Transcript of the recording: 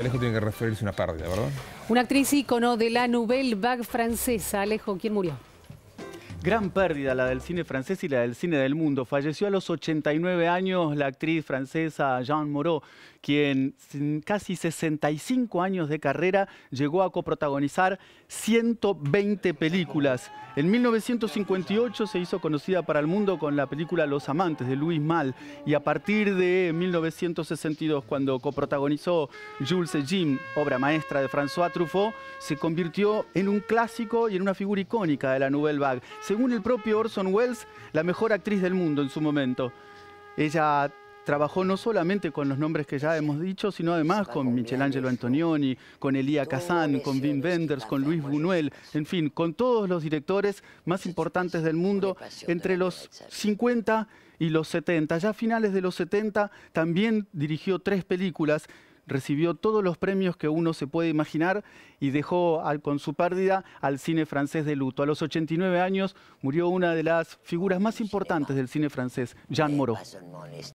Alejo tiene que referirse a una pérdida, ¿verdad? Una actriz ícono de la Nouvelle Vague francesa. Alejo, ¿quién murió? Gran pérdida la del cine francés y la del cine del mundo. Falleció a los 89 años la actriz francesa Jeanne Moreau, quien en casi 65 años de carrera llegó a coprotagonizar 120 películas. En 1958 se hizo conocida para el mundo con la película Los Amantes de Louis Mal y a partir de 1962 cuando coprotagonizó Jules et Jim, obra maestra de François Truffaut, se convirtió en un clásico y en una figura icónica de la Nouvelle Vague según el propio Orson Welles, la mejor actriz del mundo en su momento. Ella trabajó no solamente con los nombres que ya hemos dicho, sino además con Michelangelo Antonioni, con Elia Kazan, con Vin Wenders, con Luis Buñuel, en fin, con todos los directores más importantes del mundo entre los 50 y los 70. Ya a finales de los 70 también dirigió tres películas recibió todos los premios que uno se puede imaginar y dejó al, con su pérdida al cine francés de luto. A los 89 años murió una de las figuras más importantes del cine francés, Jean Moreau.